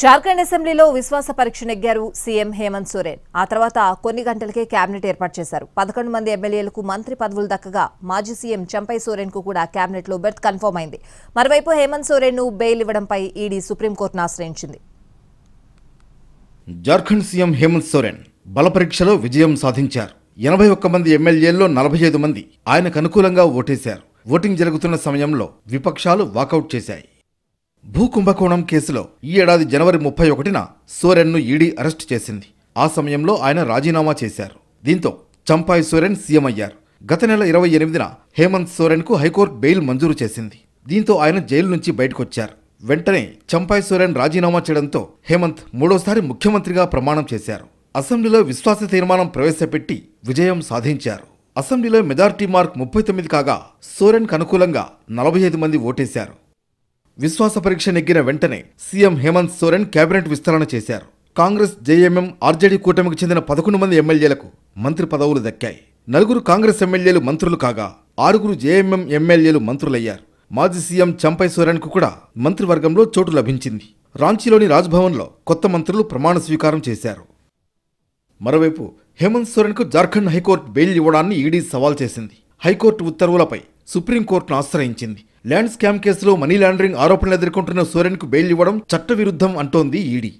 జార్ఖండ్ అసెంబ్లీలో విశ్వాస పరీక్ష నెగ్గారు సీఎం హేమంత్ సోరెన్ ఆ తర్వాత కొన్ని గంటలకే కేబినెట్ ఏర్పాటు చేశారు పదకొండు మంది ఎమ్మెల్యేలకు మంత్రి పదవులు దక్కగా మాజీ సీఎం చంపై సోరెన్ కు కూడా లో బెర్త్ కన్ఫర్మ్ అయింది మరోవైపు హేమంత్ సోరెన్ ను బెయిల్ ఇవ్వడంపై ఈడీ సుప్రీంకోర్టును ఆశ్రయించింది జార్ఖండ్ సీఎం హేమంత్ సోరెన్ బల పరీక్షలో విజయం సాధించారు ఎనభై ఒక్క మంది ఎమ్మెల్యేల్లో నలభై ఐదు మంది ఆయనకు అనుకూలంగా ఓటేశారు ఓటింగ్ జరుగుతున్న సమయంలో విపక్షాలు వాకౌట్ చేశాయి భూ కుంభకోణం కేసులో ఈ ఏడాది జనవరి ముప్పై ఒకటిన సోరెన్ను ఈడీ అరెస్ట్ చేసింది ఆ సమయంలో ఆయన రాజీనామా చేశారు దీంతో చంపాయి సోరెన్ సీఎం అయ్యారు గత నెల ఇరవై ఎనిమిదిన హేమంత్ సోరెన్కు హైకోర్టు బెయిల్ మంజూరు చేసింది దీంతో ఆయన జైలు నుంచి బయటకొచ్చారు వెంటనే చంపాయి సోరెన్ రాజీనామా చేయడంతో హేమంత్ మూడోసారి ముఖ్యమంత్రిగా ప్రమాణం చేశారు అసెంబ్లీలో విశ్వాస తీర్మానం ప్రవేశపెట్టి విజయం సాధించారు అసెంబ్లీలో మెజార్టీ మార్క్ ముప్పై తొమ్మిది కాగా సోరెన్కు అనుకూలంగా నలభై ఐదు మంది ఓటేశారు విశ్వాస పరీక్ష నెగ్గిన వెంటనే సీఎం హేమంత్ సోరెన్ కేబినెట్ విస్తరణ చేశారు కాంగ్రెస్ జేఎంఎం ఆర్జేడీ కూటమికి చెందిన పదకొండు మంది ఎమ్మెల్యేలకు మంత్రి పదవులు దక్కాయి నలుగురు కాంగ్రెస్ ఎమ్మెల్యేలు మంత్రులు కాగా ఆరుగురు జేఎంఎం ఎమ్మెల్యేలు మంత్రులయ్యారు మాజీ సీఎం చంపై సోరెన్కు కూడా మంత్రివర్గంలో చోటు లభించింది రాంచీలోని రాజ్భవన్లో కొత్త మంత్రులు ప్రమాణ స్వీకారం చేశారు మరోవైపు హేమంత్ సోరెన్కు జార్ఖండ్ హైకోర్టు బెయిల్ ఇవ్వడాన్ని ఈడీ సవాల్ చేసింది హైకోర్టు ఉత్తర్వులపై సుప్రీంకోర్టును ఆశ్రయించింది ల్యాండ్ స్కామ్ కేసులో మనీ లాండరింగ్ ఆరోపణలు ఎదుర్కొంటున్న సోరెన్కు బెయిల్ ఇవ్వడం చట్టవిరుద్ధం అంటోంది ఈడీ